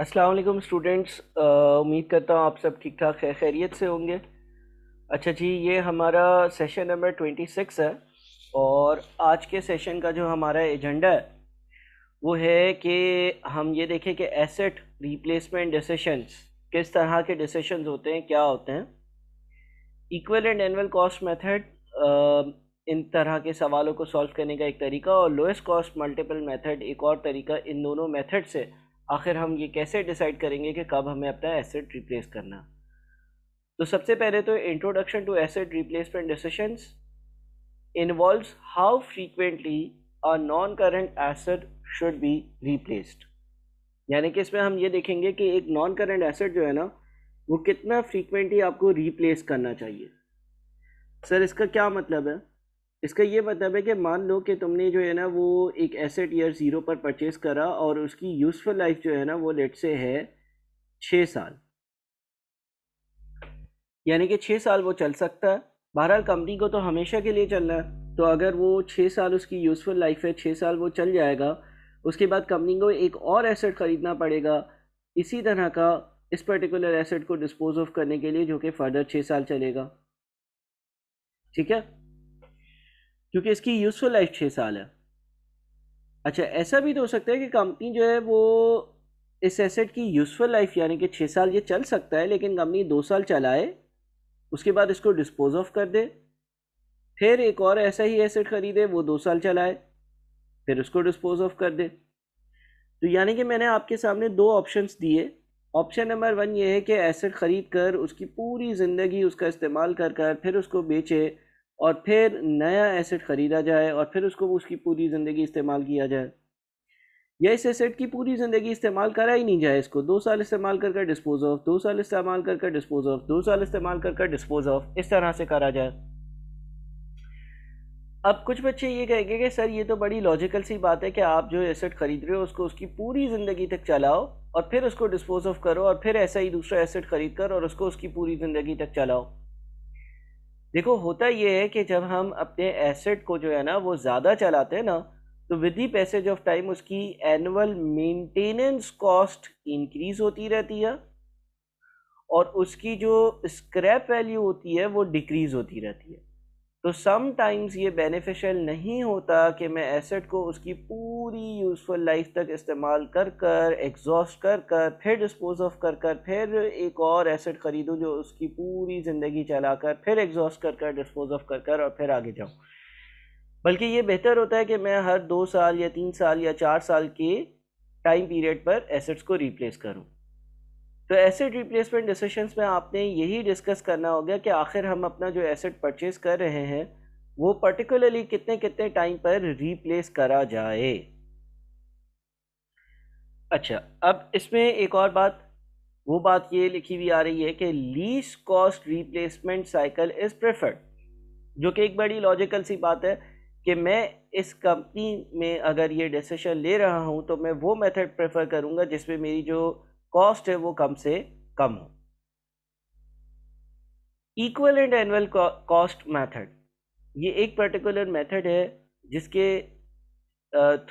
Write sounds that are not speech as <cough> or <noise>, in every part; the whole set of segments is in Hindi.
असलकम स्टूडेंट्स उम्मीद करता हूँ आप सब ठीक ठाक है खैरियत से होंगे अच्छा जी ये हमारा सेशन नंबर ट्वेंटी सिक्स है और आज के सेशन का जो हमारा एजेंडा है वो है कि हम ये देखें कि एसेट रिप्लेसमेंट डिसीशंस किस तरह के डिसीशंस होते हैं क्या होते हैं equal and annual cost method इन तरह के सवालों को सॉल्व करने का एक तरीका और लोएस्ट कॉस्ट मल्टीपल मेथड एक और तरीका इन दोनों मेथड से आखिर हम ये कैसे डिसाइड करेंगे कि कब हमें अपना एसिड रिप्लेस करना तो सबसे पहले तो introduction to asset replacement decisions involve how frequently a non current asset should be replaced यानी कि इसमें हम ये देखेंगे कि एक नॉन करेंट एसिड जो है ना वो कितना फ्रीक्वेंटली आपको रिप्लेस करना चाहिए सर इसका क्या मतलब है इसका ये मतलब है कि मान लो कि तुमने जो है ना वो एक एसेट ईयर ज़ीरो पर परचेज़ करा और उसकी यूज़फुल लाइफ जो है ना वो लेट से है छः साल यानी कि छः साल वो चल सकता है बहरहाल कंपनी को तो हमेशा के लिए चलना है तो अगर वो छः साल उसकी यूज़फुल लाइफ है छः साल वो चल जाएगा उसके बाद कंपनी को एक और एसेट ख़रीदना पड़ेगा इसी तरह का इस पर्टिकुलर एसेट को डिस्पोज ऑफ करने के लिए जो कि फर्दर छः साल चलेगा ठीक है क्योंकि इसकी यूज़फुल लाइफ छः साल है अच्छा ऐसा भी तो हो सकता है कि कंपनी जो है वो इस एसेट की यूज़फुल लाइफ यानी कि छः साल ये चल सकता है लेकिन कंपनी दो साल चलाए उसके बाद इसको डिस्पोज ऑफ कर दे फिर एक और ऐसा ही एसेट ख़रीदे वो दो साल चलाए फिर उसको डिस्पोज ऑफ कर दे तो यानी कि मैंने आपके सामने दो ऑप्शंस दिए ऑप्शन नंबर वन ये है कि एसेट ख़रीद कर उसकी पूरी ज़िंदगी उसका इस्तेमाल कर कर फिर उसको बेचे और फिर नया एसेट ख़रीदा जाए और फिर उसको उसकी पूरी ज़िंदगी इस्तेमाल किया जाए या इस एसेट की पूरी ज़िंदगी इस्तेमाल करा ही नहीं जाए इसको दो साल इस्तेमाल कर कर डिस्पोज ऑफ दो साल इस्तेमाल कर कर डिस्पोज ऑफ दो साल इस्तेमाल कर कर डिस्पोज ऑफ इस तरह से करा जाए अब कुछ बच्चे ये कहेंगे कि सर ये तो बड़ी लॉजिकल सी बात है कि आप जो एसेट ख़रीद रहे हो उसको उसकी पूरी ज़िंदगी तक चलाओ और फिर उसको डिस्पोज ऑफ करो और फिर ऐसा ही दूसरा एसेट ख़रीद कर और उसको उसकी पूरी ज़िंदगी तक चलाओ देखो होता ये है कि जब हम अपने एसेट को जो है ना वो ज़्यादा चलाते हैं ना तो with the passage of time उसकी एनुअल मेंटेनेंस कॉस्ट इंक्रीज होती रहती है और उसकी जो स्क्रैप वैल्यू होती है वो डिक्रीज होती रहती है तो समटाइम्स ये बेनिफिशियल नहीं होता कि मैं एसेट को उसकी पूरी यूज़फुल लाइफ तक इस्तेमाल कर कर एग्जॉस्ट कर कर फिर डिस्पोज ऑफ कर कर फिर एक और एसेट ख़रीदूँ जो उसकी पूरी ज़िंदगी चला कर फिर एग्जॉस्ट कर कर डिस्पोज ऑफ कर कर और फिर आगे जाऊँ बल्कि ये बेहतर होता है कि मैं हर दो साल या तीन साल या चार साल के टाइम पीरियड पर एसेट्स को रिप्लेस करूँ तो एसेट रिप्लेसमेंट डिसीशंस में आपने यही डिस्कस करना होगा कि आखिर हम अपना जो एसेट परचेज कर रहे हैं वो पर्टिकुलरली कितने कितने टाइम पर रिप्लेस करा जाए अच्छा अब इसमें एक और बात वो बात ये लिखी हुई आ रही है कि least cost replacement cycle is preferred जो कि एक बड़ी लॉजिकल सी बात है कि मैं इस कंपनी में अगर ये डिसीशन ले रहा हूँ तो मैं वो मेथड प्रेफर करूँगा जिसमें मेरी जो कॉस्ट है वो कम से कम हो equal and annual cost method ये एक पर्टिकुलर मेथड है जिसके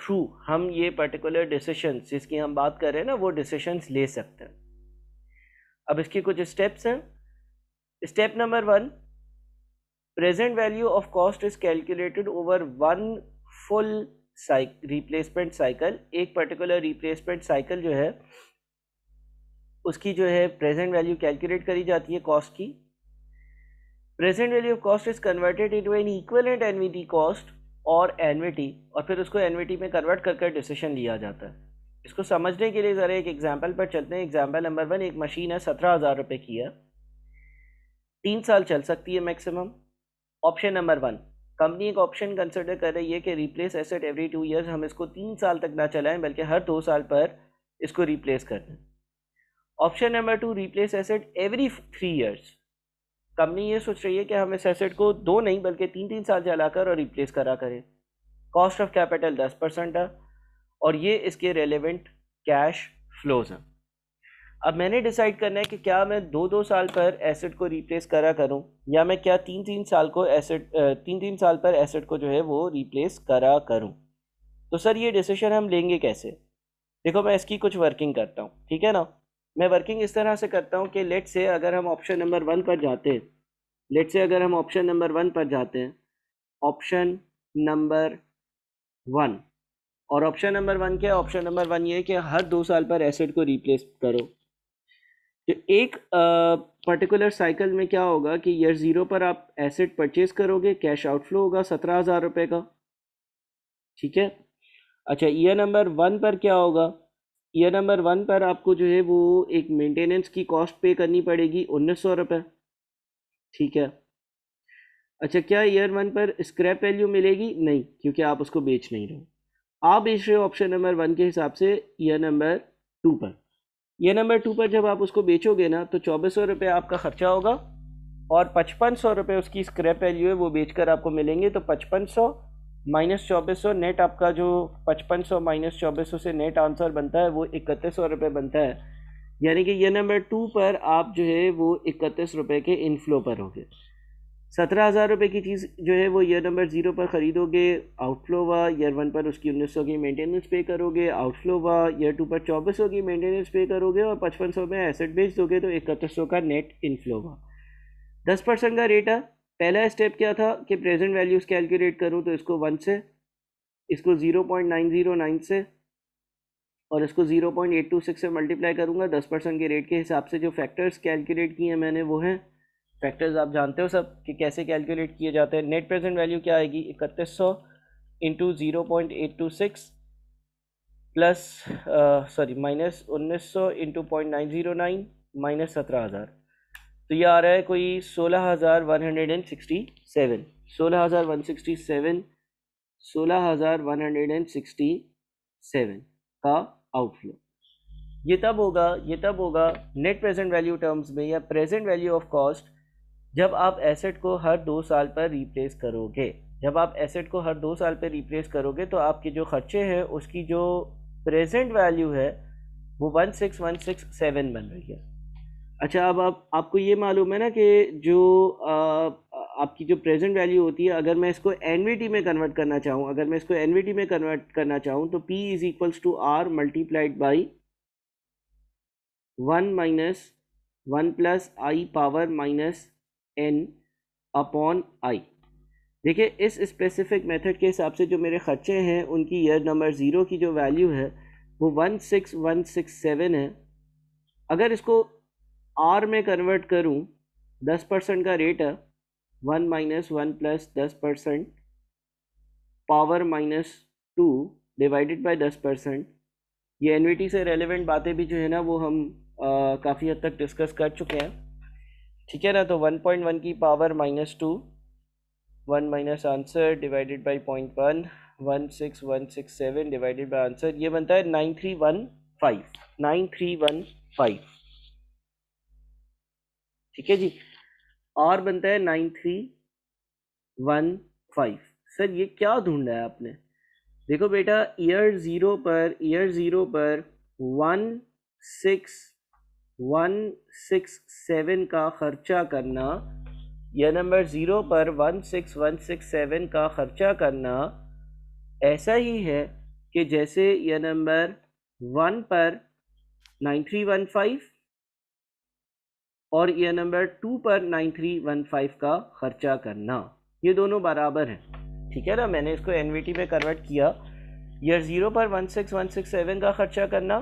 थ्रू हम ये पर्टिकुलर डिसीशन जिसकी हम बात कर रहे हैं ना वो डिसीशंस ले सकते हैं अब इसके कुछ स्टेप्स हैं step number one present value of cost is calculated over one full replacement cycle एक पर्टिकुलर रिप्लेसमेंट साइकिल जो है उसकी जो है प्रेजेंट वैल्यू कैलकुलेट करी जाती है कॉस्ट की present value of cost is converted in an equivalent annuity cost और एनविटी और फिर उसको एनवीटी में कन्वर्ट कर कर डिसीशन लिया जाता है इसको समझने के लिए ज़रा एक एग्जाम्पल पर चलते हैं एग्जाम्पल नंबर वन एक मशीन है सत्रह हज़ार रुपये की है तीन साल चल सकती है maximum option number one company एक ऑप्शन कंसिडर कर रही है कि replace asset every two years हम इसको तीन साल तक ना चलाएं बल्कि हर दो साल पर इसको रिप्लेस कर दें option number two replace asset every three years कंपनी ये सोच रही है कि हम इस एसेट को दो नहीं बल्कि तीन तीन साल चलाकर और रिप्लेस करा करें कॉस्ट ऑफ कैपिटल दस परसेंट है और ये इसके रेलिवेंट कैश फ्लोज हैं अब मैंने डिसाइड करना है कि क्या मैं दो दो साल पर एसेट को रिप्लेस करा करूं या मैं क्या तीन तीन साल को एसेट तीन तीन साल पर एसेट को जो है वो रिप्लेस करा करूं तो सर ये डिसीजन हम लेंगे कैसे देखो मैं इसकी कुछ वर्किंग करता हूं ठीक है ना मैं वर्किंग इस तरह से करता हूँ कि लेट से अगर हम ऑप्शन नंबर वन पर जाते हैं लेट से अगर हम ऑप्शन नंबर वन पर जाते हैं ऑप्शन नंबर वन और ऑप्शन नंबर वन क्या है ऑप्शन नंबर वन ये है कि हर दो साल पर एसेट को रिप्लेस करो तो एक पर्टिकुलर साइकिल में क्या होगा कि ईयर ज़ीरो पर आप एसेट परचेज करोगे कैश आउटफ्लो होगा सत्रह हज़ार रुपये का ठीक है अच्छा ईयर नंबर वन पर क्या होगा ईयर नंबर वन पर आपको जो है वो एक मेंटेनेंस की कॉस्ट पे करनी पड़ेगी उन्नीस सौ रुपये ठीक है अच्छा क्या ईयर वन पर स्क्रैप वैल्यू मिलेगी नहीं क्योंकि आप उसको बेच नहीं रहे आप बेच रहे हो ऑप्शन नंबर वन के हिसाब से ईयर नंबर टू पर ईयर नंबर टू पर जब आप उसको बेचोगे ना तो चौबीस सौ रुपये आपका खर्चा होगा और पचपन सौ रुपये उसकी स्क्रैप वैल्यू है वो बेचकर आपको मिलेंगे तो पचपन सौ माइनस चौबीस सौ नेट आपका जो पचपन सौ माइनस चौबीस सौ से नेट आंसर बनता है वो इकतीस सौ रुपये बनता है यानी कि ये नंबर टू पर आप जो है वो इकतीस रुपये के इनफ्लो पर होंगे सत्रह हज़ार रुपये की चीज़ जो है वो ईयर नंबर ज़ीरो पर ख़रीदोगे आउटफ्लो हुआ ईयर वन पर उसकी उन्नीस सौ की मेंटेनेंस पे करोगे आउटफ्लो हुआ ईयर टू पर चौबीस सौ की मेंटेनेंस पे करोगे और पचपन सौ में एसेट बेच दोगे तो इकतीस सौ का नेट इनफ्लो हुआ दस परसेंट का रेट है पहला स्टेप क्या था कि प्रेजेंट वैल्यूज़ कैलकुलेट करूँ तो इसको वन से इसको zero point nine zero nine से और इसको zero point eight two six से मल्टीप्लाई करूँगा दस परसेंट के रेट के हिसाब से जो फैक्टर्स कैलकुलेट किए हैं मैंने वो हैं फैक्टर्स आप जानते हो सब कि कैसे कैलकुलेट किए जाते हैं नेट प्रेजेंट वैल्यू क्या आएगी इकतीस सौ into zero point eight two six plus sorry minus उन्नीस सौ into point nine zero nine minus सत्रह हज़ार तो ये आ रहा है कोई सोलह हज़ार one hundred and sixty seven सोलह हज़ार वन सिक्सटी सेवन सोलह हज़ार one hundred and sixty seven का आउटफ्लो ये तब होगा ये तब होगा नेट प्रेजेंट वैल्यू टर्म्स में या प्रेजेंट वैल्यू ऑफ कॉस्ट जब आप एसेट को हर दो साल पर रिप्लेस करोगे जब आप एसेट को हर दो साल पर रिप्लेस करोगे तो आपके जो खर्चे हैं उसकी जो प्रेजेंट वैल्यू है वो one six one six seven बन रही है अच्छा अब आप आपको ये मालूम है ना कि जो आ, आपकी जो प्रेजेंट वैल्यू होती है अगर मैं इसको एन में कन्वर्ट करना चाहूँ अगर मैं इसको एन में कन्वर्ट करना चाहूँ तो P is equals to R multiplied by one minus one plus I power minus N upon I देखिए इस स्पेसिफिक मेथड के हिसाब से जो मेरे ख़र्चे हैं उनकी ईयर नंबर ज़ीरो की जो वैल्यू है वो one six one six seven है अगर इसको आर में कन्वर्ट करूँ दस परसेंट का रेट है वन माइनस वन प्लस दस percent power minus two divided by दस परसेंट ये एन से रेलेवेंट बातें भी जो है ना वो हम काफ़ी हद तक डिस्कस कर चुके हैं ठीक है ना तो वन पॉइंट वन की power minus two one minus answer divided by point one one six one six seven divided by answer ये बनता है nine three one five nine three one five ठीक है जी और बनता है nine three one five sir ये क्या ढूंढा है आपने देखो बेटा ईयर ज़ीरो पर ईयर ज़ीरो पर one six one six seven का ख़र्चा करना यह नंबर ज़ीरो पर one six one six seven का ख़र्चा करना ऐसा ही है कि जैसे यह नंबर वन पर नाइन थ्री वन फाइव और ईयर नंबर टू पर नाइन थ्री वन फाइव का खर्चा करना ये दोनों बराबर हैं ठीक है ना मैंने इसको एन में कन्वर्ट किया ईयर ज़ीरो पर one six one six seven का खर्चा करना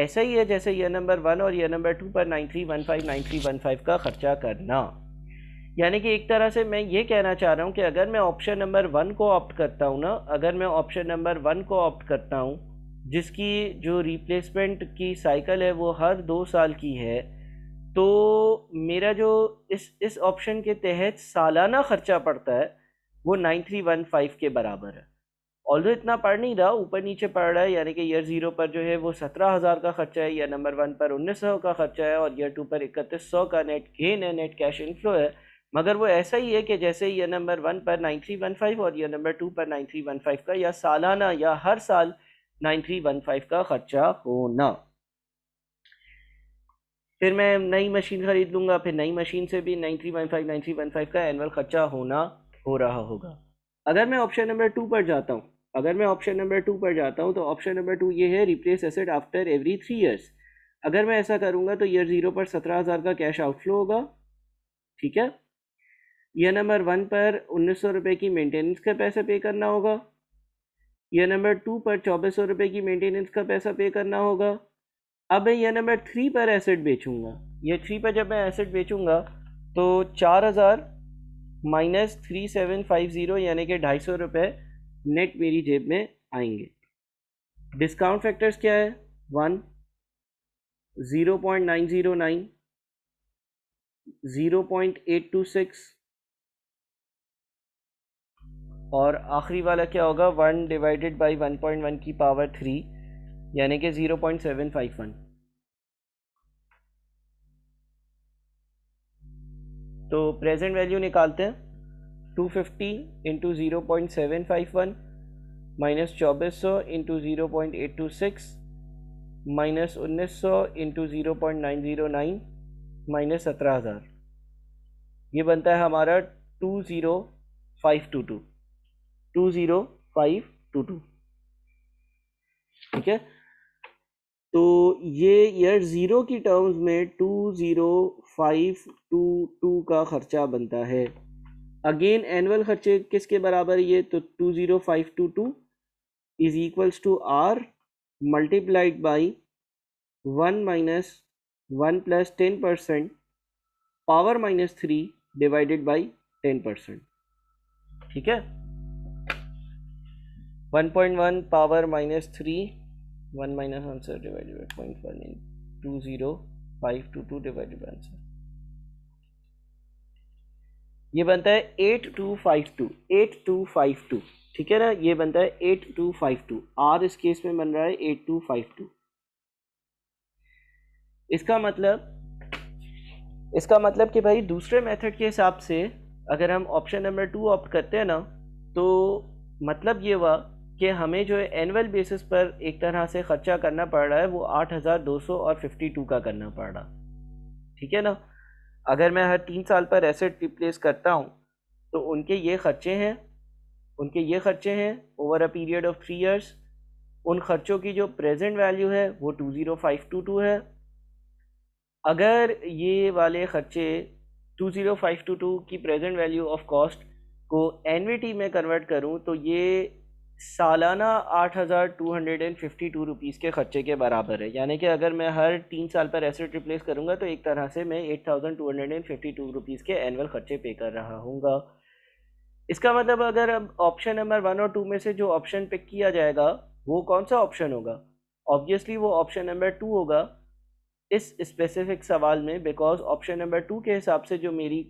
ऐसा ही है जैसे ईयर नंबर वन और ईयर नंबर टू पर nine three one five nine three one five का खर्चा करना यानी कि एक तरह से मैं ये कहना चाह रहा हूँ कि अगर मैं ऑप्शन नंबर वन को ऑप्ट करता हूँ ना अगर मैं ऑप्शन नंबर वन को ऑप्ट करता हूँ जिसकी जो रिप्लेसमेंट की साइकिल है वो हर दो साल की है तो मेरा जो इस इस ऑप्शन के तहत सालाना ख़र्चा पड़ता है वो नाइन थ्री वन फाइव के बराबर है ऑल्दो इतना पढ़ नहीं रहा ऊपर नीचे पढ़ रहा है यानी कि ईयर ज़ीरो पर जो है वो सत्रह हज़ार का ख़र्चा है या नंबर वन पर उन्नीस सौ का ख़र्चा है और ईयर टू पर इकतीस सौ का नेट गेन है नेट कैश इनफ्लो है मगर वो ऐसा ही है कि जैसे ईयर नंबर वन पर नाइन थ्री वन फाइव और ईयर नंबर टू पर नाइन थ्री वन फाइव का या सालाना या हर साल नाइन थ्री वन फाइव का ख़र्चा होना फिर मैं नई मशीन ख़रीद लूँगा फिर नई मशीन से भी nine three one five nine three one five का एनअल ख़र्चा होना हो रहा होगा अगर मैं ऑप्शन नंबर टू पर जाता हूँ अगर मैं ऑप्शन नंबर टू पर जाता हूँ तो ऑप्शन नंबर टू ये है replace asset after every three years अगर मैं ऐसा करूँगा तो ईयर ज़ीरो पर सत्रह हज़ार का कैश आउटफ्लो होगा ठीक है यह नंबर वन पर उन्नीस सौ रुपये की मेंटेनेंस का पैसा पे करना होगा यह नंबर टू पर चौबीस सौ रुपये की मेंटेनेंस का पैसा पे करना होगा अब मैं यह नंबर थ्री पर एसेट बेचूंगा ये थ्री पर जब मैं एसेट बेचूंगा तो चार हज़ार minus three seven five zero यानी कि ढाई सौ रुपये नेट मेरी जेब में आएंगे डिस्काउंट फैक्टर्स क्या है one zero point nine zero nine zero point eight two six और आखिरी वाला क्या होगा one divided by one point one की पावर थ्री यानी कि zero point seven five one तो प्रेजेंट वैल्यू निकालते हैं 250 fifty into zero point seven five one minus चौबीस सौ into zero point eight two six minus उन्नीस सौ into zero point nine zero nine minus सत्रह हज़ार ये बनता है हमारा two zero five two two two zero five two two ठीक है तो ये ईयर ज़ीरो की टर्म्स में two zero five two two का ख़र्चा बनता है अगेन एनुअल खर्चे किसके बराबर ये तो two zero five two two is equals to R multiplied by one minus one plus ten percent power minus three divided by ten percent ठीक है one point one power minus three one minus answer divided by point one in two zero five two two divided by answer ये बनता है eight two five two eight two five two ठीक है ना ये बनता है eight two five two R इस केस में बन रहा है एट टू फाइव टू इसका मतलब इसका मतलब कि भाई दूसरे मेथड के हिसाब से अगर हम ऑप्शन नंबर टू ऑप्ट करते हैं ना तो मतलब ये हुआ कि हमें जो है एनुअल बेसिस पर एक तरह से ख़र्चा करना पड़ रहा है वो आठ हज़ार दो सौ और फिफ्टी टू का करना पड़ रहा ठीक है ना अगर मैं हर तीन साल पर एसेट रिप्लेस करता हूँ तो उनके ये खर्चे हैं उनके ये खर्चे हैं over a period of three years उन खर्चों की जो प्रेजेंट वैल्यू है वो two zero five two two है अगर ये वाले खर्चे two zero five two two की प्रेजेंट वैल्यू ऑफ कॉस्ट को एनवीटी में कन्वर्ट करूँ तो ये सालाना आठ हज़ार two hundred and fifty two rupees के ख़र्चे के बराबर है यानी कि अगर मैं हर तीन साल पर एसेट रिप्लेस करूँगा तो एक तरह से मैं eight thousand two hundred and fifty two rupees के एनअल ख़र्चे पे कर रहा हूँ इसका मतलब अगर अब ऑप्शन नंबर वन और टू में से जो ऑप्शन पिक किया जाएगा वो कौन सा ऑप्शन होगा ऑब्वियसली वो ऑप्शन नंबर टू होगा इस स्पेसिफिक सवाल में बिकॉज ऑप्शन नंबर टू के हिसाब से जो मेरी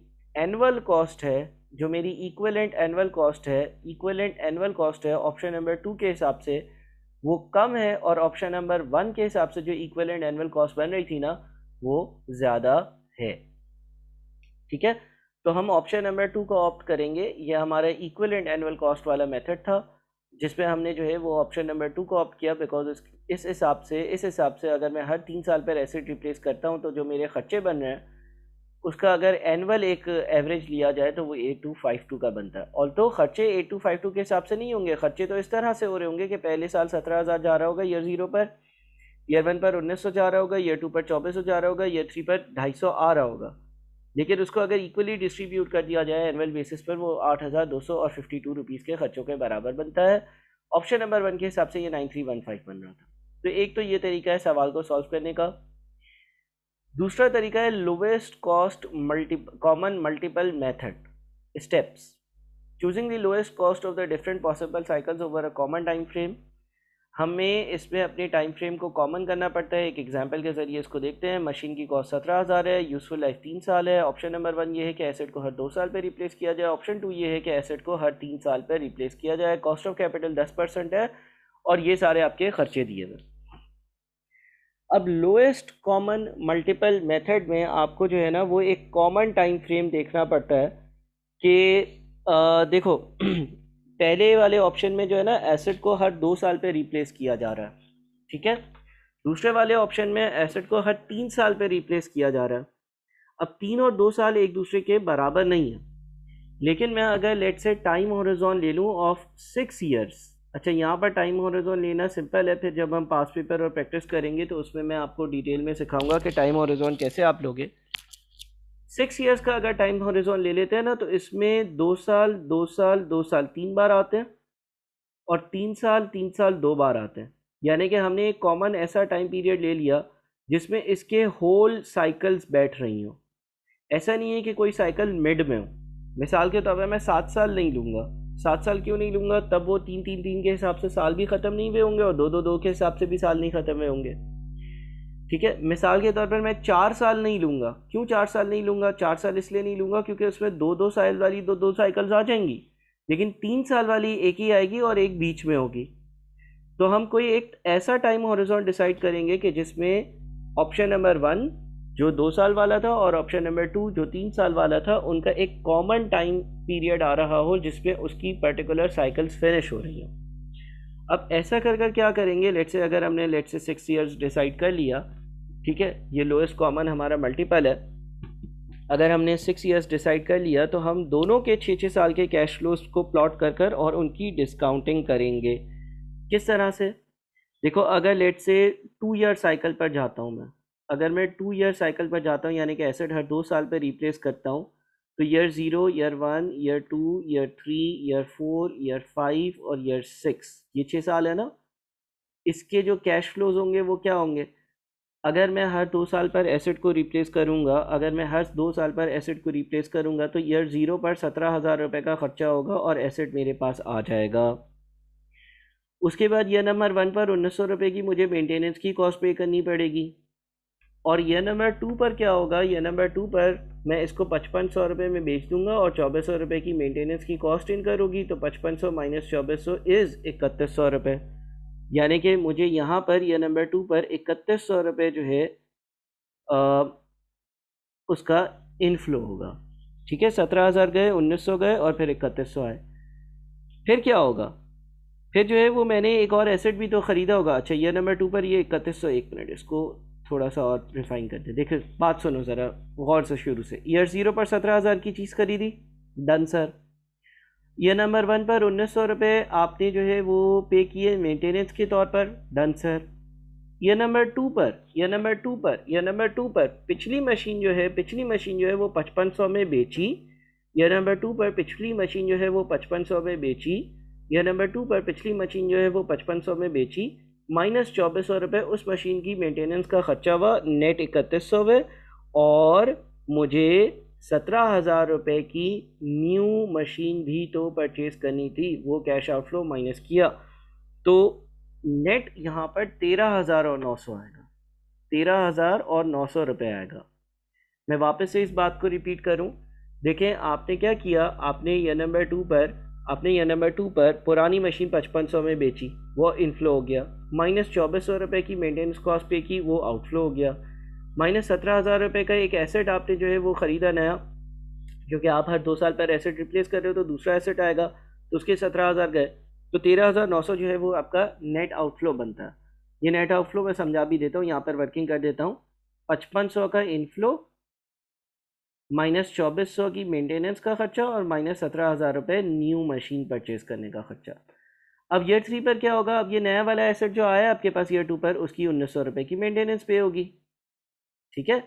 एनअल कॉस्ट है जो मेरी इक्वलेंट एनुअल कॉस्ट है इक्वलेंट एनुअल कॉस्ट है ऑप्शन नंबर टू के हिसाब से वो कम है और ऑप्शन नंबर वन के हिसाब से जो इक्वलेंट एनुअल कॉस्ट बन रही थी ना वो ज़्यादा है ठीक है तो हम ऑप्शन नंबर टू को ऑप्ट करेंगे ये हमारा इक्वलेंट एनुअल कॉस्ट वाला मेथड था जिसमें हमने जो है वो ऑप्शन नंबर टू को ऑप्ट किया बिकॉज इस हिसाब से इस हिसाब से अगर मैं हर तीन साल पर एसिड रिप्लेस करता हूँ तो जो मेरे खर्चे बन रहे हैं उसका अगर एनुअल एक एवरेज लिया जाए तो वो ए टू फाइव टू का बनता है और तो खर्चे ए टू फाइव टू के हिसाब से नहीं होंगे खर्चे तो इस तरह से हो रहे होंगे कि पहले साल सत्रह हज़ार जा रहा होगा ईयर ज़ीरो पर ईयर वन पर उन्नीस सौ जा रहा होगा ईयर टू पर चौबीस सौ जा रहा होगा ईयर थ्री पर ढाई सौ आ रहा होगा लेकिन उसको अगर इक्वली डिस्ट्रीब्यूट कर दिया जाए एनुअल बेसिस पर वो आठ हज़ार दो सौ और फिफ्टी टू रुपीज़ के खर्चों के बराबर बनता है ऑप्शन नंबर वन के हिसाब से ये नाइन थ्री वन फाइव बन रहा था तो एक तो ये तरीका है सवाल को सॉल्व करने का दूसरा तरीका है lowest cost multi common multiple method steps choosing the lowest cost of the different possible cycles over a common time frame हमें इसमें अपने टाइम फ्रेम को कॉमन करना पड़ता है एक एग्जाम्पल के ज़रिए इसको देखते हैं मशीन की कॉस्ट सत्रह हज़ार है यूज़फुल लाइफ तीन साल है ऑप्शन नंबर वन ये है कि एसेट को हर दो साल पर रिप्लेस किया जाए ऑप्शन टू ये है कि एसेट को हर तीन साल पर रिप्लेस किया जाए कॉस्ट ऑफ कैपिटल दस परसेंट है और ये सारे आपके खर्चे दिए गए अब लोएस्ट कॉमन मल्टीपल मेथड में आपको जो है ना वो एक कॉमन टाइम फ्रेम देखना पड़ता है कि देखो <clears throat> पहले वाले ऑप्शन में जो है ना एसेट को हर दो साल पे रिप्लेस किया जा रहा है ठीक है दूसरे वाले ऑप्शन में एसेट को हर तीन साल पे रिप्लेस किया जा रहा है अब तीन और दो साल एक दूसरे के बराबर नहीं है लेकिन मैं अगर लेट से टाइम हॉरिजॉन ले लूँ ऑफ सिक्स ईयर्स अच्छा यहाँ पर टाइम हॉरिजोन तो लेना सिंपल है फिर जब हम पास पेपर और प्रैक्टिस करेंगे तो उसमें मैं आपको डिटेल में सिखाऊंगा कि टाइम हॉरिजोन कैसे आप लोगे सिक्स इयर्स का अगर टाइम हॉरिजोन ले लेते हैं ना तो इसमें दो साल दो साल दो साल तीन बार आते हैं और तीन साल तीन साल दो बार आते हैं यानी कि हमने एक कॉमन ऐसा टाइम पीरियड ले लिया जिसमें इसके होल साइकिल्स बैठ रही हों ऐसा नहीं है कि कोई साइकिल मिड में हो मिसाल के तौर पर मैं सात साल नहीं लूँगा सात साल क्यों नहीं लूँगा तब वो तीन तीन तीन के हिसाब से साल भी ख़त्म नहीं हुए होंगे और दो दो दो के हिसाब से भी साल नहीं ख़त्म हुए होंगे ठीक है मिसाल के तौर पर मैं चार साल नहीं लूँगा क्यों चार साल नहीं लूँगा चार साल इसलिए नहीं लूँगा क्योंकि उसमें दो दो साल वाली दो दो साइकिल्स आ जाएंगी लेकिन तीन साल वाली एक ही आएगी और एक बीच में होगी तो हम कोई एक ऐसा टाइम हॉरिजॉन्ट डिसाइड करेंगे कि जिसमें ऑप्शन नंबर वन जो दो साल वाला था और ऑप्शन नंबर टू जो तीन साल वाला था उनका एक कॉमन टाइम पीरियड आ रहा हो जिसमें उसकी पर्टिकुलर साइकिल्स फिनिश हो रही हो अब ऐसा कर कर क्या करेंगे लेट से अगर हमने लेट से सिक्स ईयर्स डिसाइड कर लिया ठीक है ये लोएस्ट कॉमन हमारा मल्टीपल है अगर हमने सिक्स ईयर्स डिसाइड कर लिया तो हम दोनों के छः छः साल के कैश फ्लोज को प्लॉट कर कर और उनकी डिस्काउंटिंग करेंगे किस तरह से देखो अगर लेट से टू ईयर साइकिल पर जाता हूँ मैं अगर मैं टू ईयर साइकिल पर जाता हूँ यानी कि एसेट हर दो साल पर रिप्लेस करता हूँ तो year zero year one year two year three year four year five और ईयर सिक्स ये छः साल है ना इसके जो कैश फ्लोज होंगे वो क्या होंगे अगर मैं हर दो साल पर एसेट को रिप्लेस करूँगा अगर मैं हर दो साल पर एसेट को रिप्लेस करूँगा तो ईयर ज़ीरो पर सत्रह हज़ार रुपये का ख़र्चा होगा और एसेट मेरे पास आ जाएगा उसके बाद ईयर नंबर वन पर उन्नीस सौ रुपये की मुझे मेंटेनेंस की कॉस्ट पे करनी पड़ेगी और ये नंबर टू पर क्या होगा ये नंबर टू पर मैं इसको पचपन सौ रुपये में बेच दूंगा और चौबीस सौ रुपये की मेंटेनेंस की कॉस्ट इनकर होगी तो पचपन सौ माइनस चौबीस सौ इज़ इकतीस सौ रुपये यानी कि मुझे यहाँ पर यह नंबर टू पर इकतीस सौ रुपये जो है आ, उसका इनफ्लो होगा ठीक है सत्रह हज़ार गए उन्नीस सौ गए और फिर इकतीस सौ आए फिर क्या होगा फिर जो है वो मैंने एक और एसेट भी तो ख़रीदा होगा अच्छा ये नंबर टू पर ये इकतीस सौ एक मिनट इसको थोड़ा सा और रिफाइन करते हैं देखिए बात सुनो ज़रा गौर से शुरू से ईयर ज़ीरो पर सत्रह हज़ार की चीज़ खरीदी done sir year number one पर उन्नीस सौ रुपये आपने जो है वो पे किए मेंटेनेंस के तौर पर done sir year number two पर ईयर नंबर टू पर ईयर नंबर टू पर पिछली मशीन जो है पिछली मशीन जो है वो पचपन सौ में बेची ईयर नंबर टू पर पिछली मशीन जो है वो पचपन सौ में बेची ईयर नंबर टू पर पिछली मशीन जो है वो पचपन सौ में बेची माइनस चौबीस सौ रुपये उस मशीन की मेंटेनेंस का खर्चा हुआ नेट इकतीस सौ हुए और मुझे सत्रह हज़ार रुपये की न्यू मशीन भी तो परचेज़ करनी थी वो कैश आउटफ्लो माइनस किया तो नेट यहाँ पर तेरह हज़ार और नौ सौ आएगा तेरह हज़ार और नौ सौ रुपये आएगा मैं वापस से इस बात को रिपीट करूँ देखें आपने क्या किया आपने ये नंबर टू पर आपने यह नंबर टू पर पुरानी मशीन पचपन सौ में बेची वो इनफ्लो हो गया माइनस चौबीस सौ रुपये की मेंटेनेंस कॉस्ट पे की वो आउटफ्लो हो गया माइनस सत्रह हज़ार रुपये का एक एसेट आपने जो है वो ख़रीदा नया क्योंकि आप हर दो साल पर एसेट रिप्लेस कर रहे हो तो दूसरा एसेट आएगा तो उसके सत्रह हज़ार गए तो तेरह हज़ार नौ सौ जो है वो आपका नेट आउटफ्लो बनता है ये नेट आउटफ्लो मैं समझा भी देता हूँ यहाँ पर वर्किंग कर देता हूँ पचपन सौ का इनफ्लो माइनस चौबीस सौ की मेंटेनेंस का ख़र्चा और माइनस सत्रह हज़ार रुपये न्यू मशीन परचेज़ करने का ख़र्चा अब ईयर थ्री पर क्या होगा अब ये नया वाला एसेट जो आया आपके पास ईयर टू पर उसकी उन्नीस सौ रुपये की मेंटेनेंस पे होगी ठीक है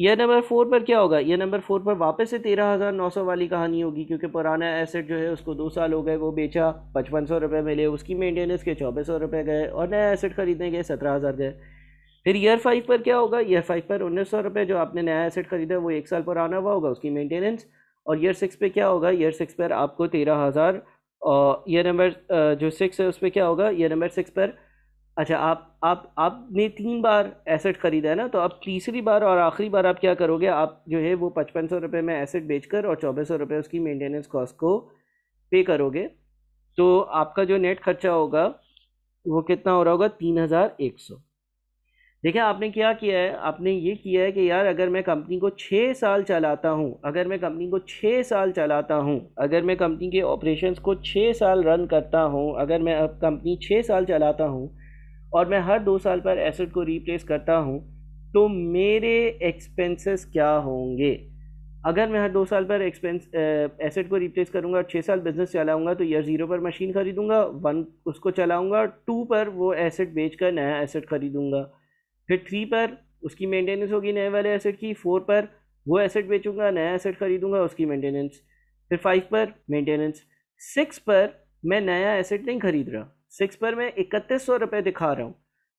ईयर नंबर फोर पर क्या होगा ईयर नंबर फोर पर वापस से तेरह हज़ार नौ सौ वाली कहानी होगी क्योंकि पुराना एसेट जो है उसको दो साल हो गए वो बेचा पचपन सौ रुपये मिले उसकी मेंटेनेंस के चौबीस सौ रुपये गए और नया एसेट खरीदने गए सत्रह हज़ार गए फिर ईयर फाइव पर क्या होगा ईयर फाइव पर उन्नीस सौ रुपये जो आपने नया एसेट खरीदा वो एक साल पुराना हुआ होगा उसकी मेंटेनेंस और ईयर सिक्स पे क्या होगा ईयर सिक्स पर आपको तेरह हज़ार और ईयर नंबर जो सिक्स है उस पर क्या होगा ईयर नंबर सिक्स पर अच्छा आप आप आपने तीन बार एसेट ख़रीदा है ना तो आप तीसरी बार और आखिरी बार आप क्या करोगे आप जो है वो पचपन सौ रुपये में एसेट बेचकर और चौबीस सौ रुपये उसकी मेंटेनेंस कॉस्ट को पे करोगे तो आपका जो नेट खर्चा होगा वो कितना हो रहा होगा तीन हज़ार एक सौ देखिए आपने क्या किया है आपने ये किया है कि यार अगर मैं कंपनी को छः साल चलाता हूँ अगर मैं कंपनी को छः साल चलाता हूँ अगर मैं कंपनी के ऑपरेशंस को छः साल रन करता हूँ अगर मैं अब कंपनी छः साल चलाता हूँ और मैं हर दो साल पर एसेट को रिप्लेस करता हूँ तो मेरे एक्सपेंसेस क्या होंगे अगर मैं हर दो साल पर एक्सपेंस एसेट को रिप्लेस करूँगा और छः साल बिजनेस चलाऊँगा तो ईयर ज़ीरो पर मशीन ख़रीदूँगा वन उसको चलाऊँगा टू पर वो एसेट बेचकर नया एसेट ख़रीदूँगा फिर थ्री पर उसकी मेंटेनेंस होगी नए वाले एसेट की फोर पर वो एसेट बेचूंगा नया एसेट खरीदूंगा उसकी मेंटेनेंस फिर फाइव पर मेंटेनेंस सिक्स पर मैं नया एसेट नहीं खरीद रहा सिक्स पर मैं इकतीस सौ रुपये दिखा रहा हूँ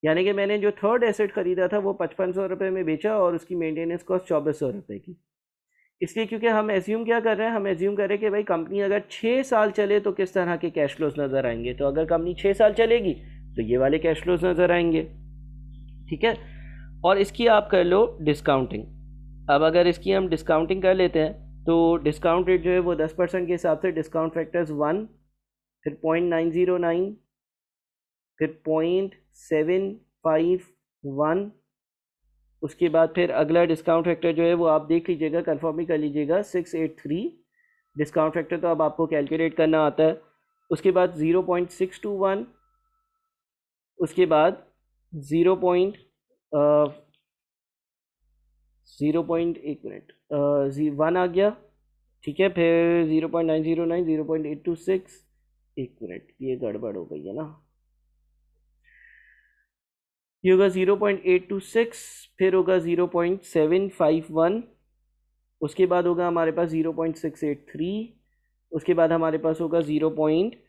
यानी कि मैंने जो थर्ड एसेट खरीदा था वो पचपन सौ रुपये में बेचा और उसकी मेंटेनेंस कॉस्ट चौबीस सौ रुपये की इसलिए क्योंकि हम एज्यूम क्या कर रहे हैं हम एज्यूम कर रहे हैं कि भाई कंपनी अगर छः साल चले तो किस तरह के कैश फ्लोज नज़र आएंगे तो अगर कंपनी छः साल चलेगी तो ये वाले कैश फ्लोज नज़र आएंगे ठीक है और इसकी आप कर लो डिस्काउंटिंग अब अगर इसकी हम डिस्काउंटिंग कर लेते हैं तो डिस्काउंट रेट जो है वो दस परसेंट के हिसाब से डिस्काउंट फैक्टर्स वन फिर पॉइंट नाइन ज़ीरो नाइन फिर पॉइंट सेवन फाइव वन उसके बाद फिर अगला डिस्काउंट फैक्टर जो है वो आप देख लीजिएगा कन्फर्म ही कर लीजिएगा six eight three discount factor तो अब आपको कैलकुलेट करना आता है उसके बाद zero point six two one उसके बाद ज़ीरो पॉइंट ज़ीरो पॉइंट एक मिनट वन आ गया ठीक है फिर zero point nine zero nine zero point eight two six एक मिनट ये गड़बड़ हो गई है ना ये होगा zero point eight two six फिर होगा zero point seven five one उसके बाद होगा हमारे पास zero point six eight three उसके बाद हमारे पास होगा zero point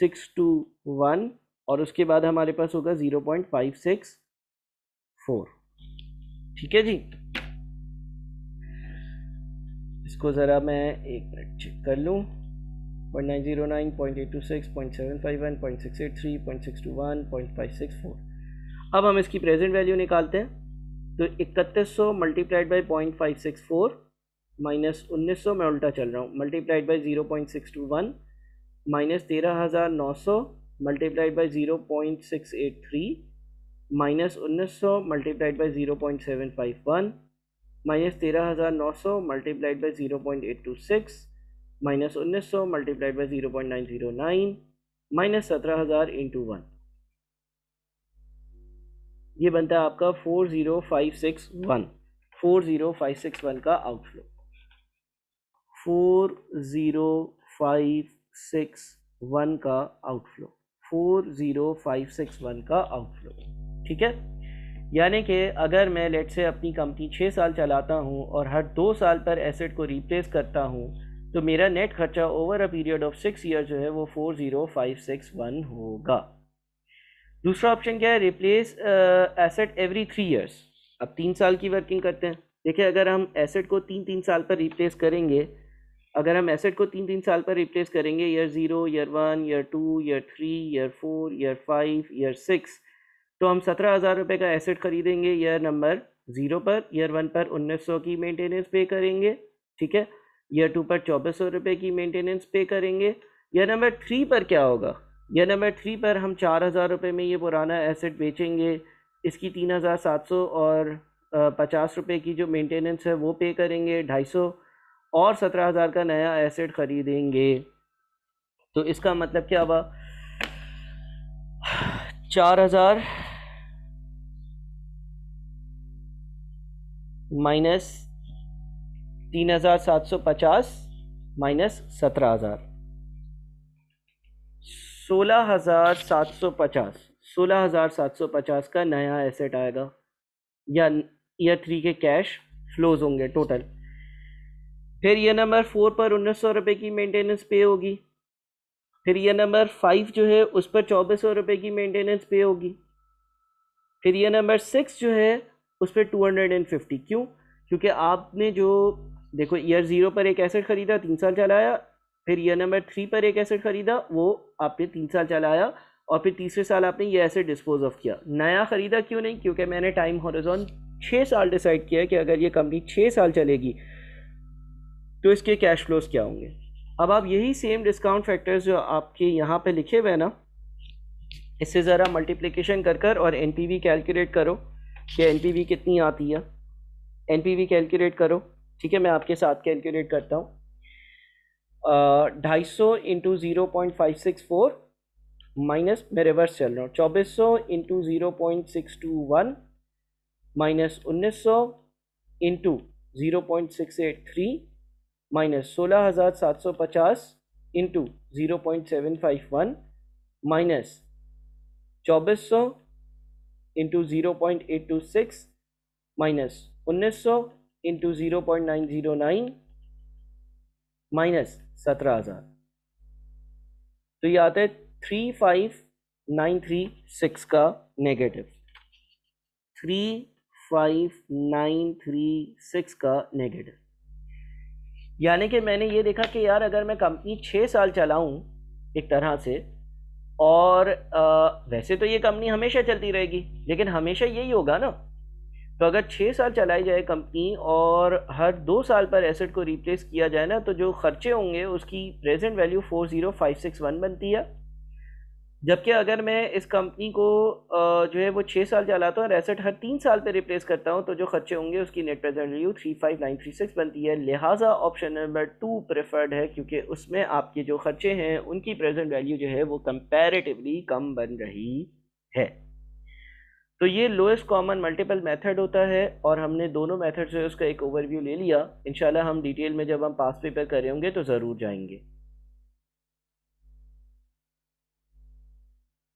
six two one और उसके बाद हमारे पास होगा zero point five six four ठीक है जी इसको ज़रा मैं एक मिनट चेक कर लूँ point nine zero nine point eight two six point seven five one point six eight three point six two one point five six four अब हम इसकी प्रेजेंट वैल्यू निकालते हैं तो इकतीस सौ multiplied by point five six four minus उन्नीस सौ मैं उल्टा चल रहा हूँ multiplied by zero point six two one minus तेरह हज़ार नौ सौ multiplied by zero point six eight three minus उन्नीस सौ multiplied by zero point seven five one minus तेरह हज़ार नौ सौ multiplied by zero point eight two six minus उन्नीस सौ multiplied by zero point nine zero nine minus सत्रह हज़ार इंटू वन ये बनता है आपका four zero five six one four zero five six one का outflow four zero five six one का outflow four zero five six one का आउटफ्लो ठीक है यानी कि अगर मैं लेट से अपनी कंपनी छः साल चलाता हूँ और हर दो साल पर एसेट को रिप्लेस करता हूँ तो मेरा नेट खर्चा over a period of six year जो है वो four zero five six one होगा दूसरा ऑप्शन क्या है replace asset every three years अब तीन साल की वर्किंग करते हैं देखिए अगर हम एसेट को तीन तीन साल पर रिप्लेस करेंगे अगर हम एसेट को तीन तीन साल पर रिप्लेस करेंगे year zero year one year two year three year four year five year six तो हम सत्रह हज़ार रुपये का एसेट खरीदेंगे ईयर नंबर ज़ीरो पर ईयर वन पर उन्नीस सौ की मेंटेनेंस पे करेंगे ठीक है ईयर टू पर चौबीस सौ रुपये की मेंटेनेंस पे करेंगे ईयर नंबर थ्री पर क्या होगा ईयर नंबर थ्री पर हम चार हज़ार रुपये में ये पुराना एसेट बेचेंगे इसकी तीन हज़ार सात सौ और पचास रुपये की जो मेंटेनेंस है वो पे करेंगे ढाई सौ और सत्रह हज़ार का नया एसेट ख़रीदेंगे तो इसका मतलब क्या हुआ चार हज़ार माइनस तीन हज़ार सात सौ पचास माइनस सत्रह हज़ार सोलह हज़ार सात सौ पचास सोलह हज़ार सात सौ पचास का नया एसेट आएगा या ईयर थ्री के कैश फ्लोज होंगे टोटल फिर ये नंबर फोर पर उन्नीस सौ रुपये की मेंटेनेंस पे होगी फिर ये नंबर फाइव जो है उस पर चौबीस सौ रुपये की मेंटेनेंस पे होगी फिर ये नंबर सिक्स जो है उस पर टू हंड्रेड एंड फिफ्टी क्यों क्योंकि आपने जो देखो ईयर ज़ीरो पर एक एसेट ख़रीदा तीन साल चलाया फिर ये नंबर थ्री पर एक एसेट ख़रीदा वो आपने तीन साल चलाया और फिर तीसरे साल आपने ये एसेट डिस्पोज ऑफ किया नया ख़रीदा क्यों नहीं क्योंकि मैंने टाइम हॉरिजॉन छः साल डिसाइड किया है कि अगर ये कंपनी छः साल चलेगी तो इसके कैश फ्लोज क्या होंगे अब आप यही सेम डिस्काउंट फैक्टर्स जो आपके यहाँ पे लिखे हुए हैं ना इससे ज़रा मल्टीप्लिकेशन कर कर और एन कैलकुलेट करो कि एन कितनी आती है एन कैलकुलेट करो ठीक है मैं आपके साथ कैलकुलेट करता हूँ ढाई सौ into zero point five six four minus मैं रिवर्स चल रहा हूँ चौबीस सौ into zero point six two one minus उन्नीस सौ into zero point six eight three minus सोलह हज़ार सात सौ पचास into zero point seven five one minus चौबीस सौ into zero point eight two six minus उन्नीस सौ into zero point nine zero nine minus सत्रह हज़ार तो ये आता है three five nine three six का negative three five nine three six का नेगेटिव यानी कि मैंने ये देखा कि यार अगर मैं कंपनी छः साल चलाऊँ एक तरह से और आ, वैसे तो ये कंपनी हमेशा चलती रहेगी लेकिन हमेशा यही होगा ना तो अगर छः साल चलाई जाए कंपनी और हर दो साल पर एसेट को रिप्लेस किया जाए ना तो जो खर्चे होंगे उसकी present value four zero five six one बनती है जबकि अगर मैं इस कंपनी को जो है वो छः साल चलाता हूँ और एसेट हर तीन साल पे रिप्लेस करता हूँ तो जो खर्चे होंगे उसकी net present value three five nine three six बनती है लिहाजा ऑप्शन नंबर टू प्रेफर्ड है क्योंकि उसमें आपके जो खर्चे हैं उनकी प्रेजेंट वैल्यू जो है वो कंपेरेटिवली कम बन रही है तो ये लोएस्ट कॉमन मल्टीपल मेथड होता है और हमने दोनों मेथड से उसका एक ओवरव्यू ले लिया इंशाल्लाह हम डिटेल में जब हम पास पेपर करेंगे होंगे तो ज़रूर जाएंगे